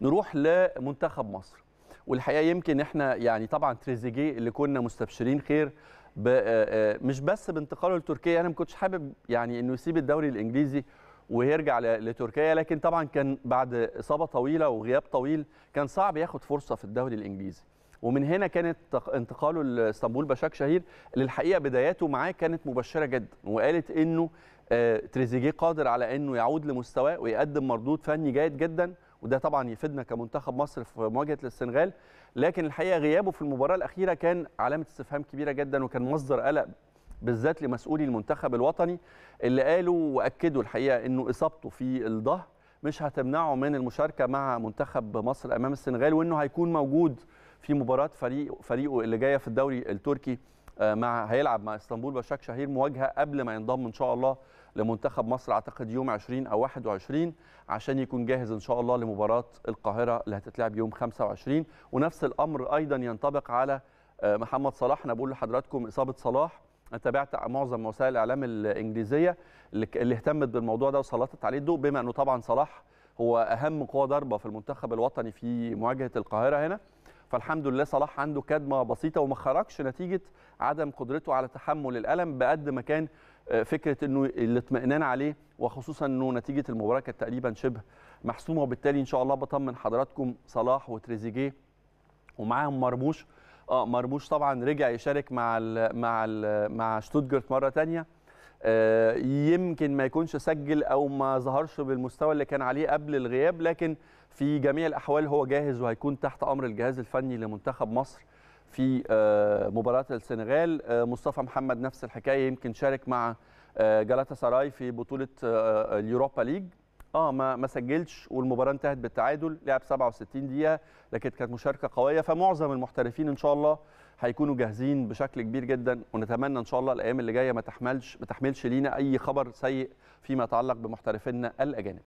نروح لمنتخب مصر والحقيقه يمكن احنا يعني طبعا تريزيجيه اللي كنا مستبشرين خير آه، آه، مش بس بانتقاله لتركيا انا ما كنتش حابب يعني انه يسيب الدوري الانجليزي ويرجع لتركيا لكن طبعا كان بعد اصابه طويله وغياب طويل كان صعب ياخد فرصه في الدوري الانجليزي ومن هنا كانت انتقاله لاسطنبول بشاك شهير اللي الحقيقه بداياته معاه كانت مبشره جدا وقالت انه آه، تريزيجيه قادر على انه يعود لمستواه ويقدم مردود فني جيد جدا وده طبعا يفيدنا كمنتخب مصر في مواجهه السنغال لكن الحقيقه غيابه في المباراه الاخيره كان علامه استفهام كبيره جدا وكان مصدر قلق بالذات لمسؤولي المنتخب الوطني اللي قالوا واكدوا الحقيقه انه اصابته في الظهر مش هتمنعه من المشاركه مع منتخب مصر امام السنغال وانه هيكون موجود في مباراه فريق فريقه اللي جايه في الدوري التركي آه، مع هيلعب مع اسطنبول بشاك شهير مواجهه قبل ما ينضم ان شاء الله لمنتخب مصر اعتقد يوم 20 او 21 عشان يكون جاهز ان شاء الله لمباراه القاهره اللي هتتلعب يوم 25 ونفس الامر ايضا ينطبق على آه، محمد صلاح انا بقول لحضراتكم اصابه صلاح انا تابعت معظم وسائل الاعلام الانجليزيه اللي اهتمت بالموضوع ده وسلطت عليه الضوء بما انه طبعا صلاح هو اهم قوه ضربه في المنتخب الوطني في مواجهه القاهره هنا فالحمد لله صلاح عنده كدمه بسيطه وما خرجش نتيجه عدم قدرته على تحمل الالم بقد ما كان آه، فكره انه الاطمئنان عليه وخصوصا انه نتيجه المباراه كانت تقريبا شبه محسومه وبالتالي ان شاء الله بطمن حضراتكم صلاح وتريزيجيه ومعاهم مرموش اه مرموش طبعا رجع يشارك مع الـ مع الـ مع شتوتجارت مره ثانيه آه، يمكن ما يكونش سجل او ما ظهرش بالمستوى اللي كان عليه قبل الغياب لكن في جميع الاحوال هو جاهز وهيكون تحت امر الجهاز الفني لمنتخب مصر في آه، مباراه السنغال آه، مصطفى محمد نفس الحكايه يمكن شارك مع جلاتا سراي في بطوله اليوروبا ليج اه ما ما سجلش والمباراه انتهت بالتعادل لعب 67 دقيقه لكن كانت مشاركه قويه فمعظم المحترفين ان شاء الله هيكونوا جاهزين بشكل كبير جدا ونتمنى ان شاء الله الايام اللي جايه ما تحملش ما تحملش لينا اي خبر سيء فيما يتعلق بمحترفينا الاجانب